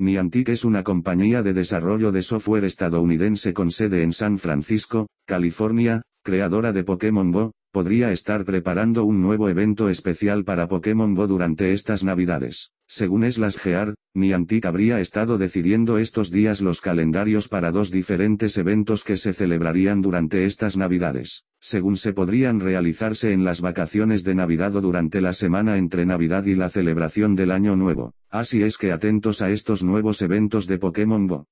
Niantic es una compañía de desarrollo de software estadounidense con sede en San Francisco, California, creadora de Pokémon Go, podría estar preparando un nuevo evento especial para Pokémon Go durante estas navidades. Según las Gear, Niantic habría estado decidiendo estos días los calendarios para dos diferentes eventos que se celebrarían durante estas navidades, según se podrían realizarse en las vacaciones de Navidad o durante la semana entre Navidad y la celebración del Año Nuevo. Así es que atentos a estos nuevos eventos de Pokémon Go.